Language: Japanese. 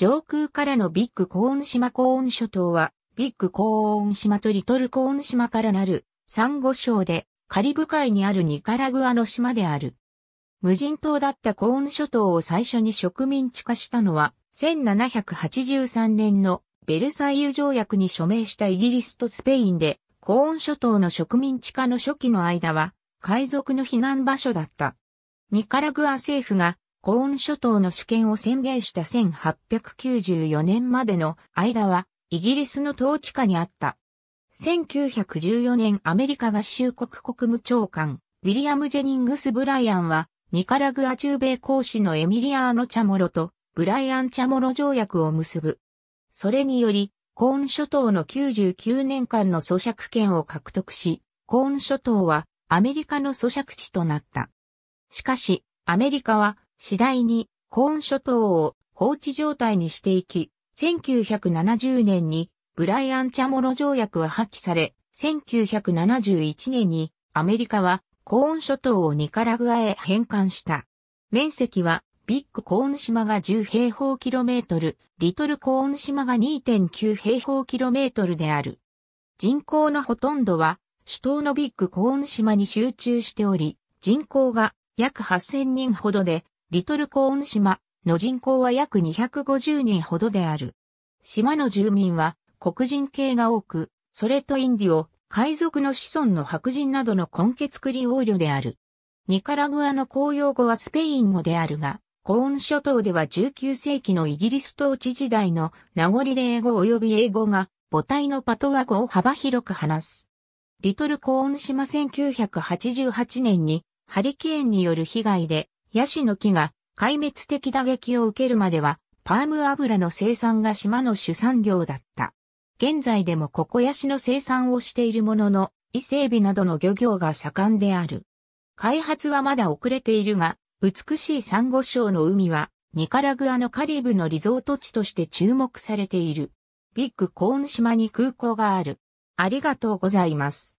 上空からのビッグコーン島コーン諸島は、ビッグコーン島とリトルコーン島からなる、サンゴ礁で、カリブ海にあるニカラグアの島である。無人島だったコーン諸島を最初に植民地化したのは、1783年のベルサイユ条約に署名したイギリスとスペインで、コーン諸島の植民地化の初期の間は、海賊の避難場所だった。ニカラグア政府がコーン諸島の主権を宣言した1894年までの間は、イギリスの統治下にあった。1914年アメリカ合衆国国務長官、ウィリアム・ジェニングス・ブライアンは、ニカラグア中米公使のエミリアーノ・チャモロと、ブライアン・チャモロ条約を結ぶ。それにより、コーン諸島の99年間の咀嚼権を獲得し、コーン諸島はアメリカの咀嚼地となった。しかし、アメリカは次第にコーン諸島を放置状態にしていき、1970年にブライアン・チャモロ条約は破棄され、1971年にアメリカはコーン諸島をニカラグアへ返還した。面積はビッグコーン島が10平方キロメートル、リトルコーン島が2.9平方キロメートルである。人口のほとんどは首都のビッグコーン島に集中しており、人口が約8000人ほどでリトルコーン島の人口は約250人ほどである。島の住民は黒人系が多く、それとインディオ、海賊の子孫の白人などの根血クリオーリョである。ニカラグアの公用語はスペイン語であるが、コーン諸島では19世紀のイギリス統治時代の名残で英語及び英語が母体のパトワ語を幅広く話す。リトルコーン島1988年にハリケーンによる被害でヤシの木が壊滅的打撃を受けるまでは、パーム油の生産が島の主産業だった。現在でもここヤシの生産をしているものの、伊勢海老などの漁業が盛んである。開発はまだ遅れているが、美しいサンゴ礁の海は、ニカラグアのカリブのリゾート地として注目されている。ビッグコーン島に空港がある。ありがとうございます。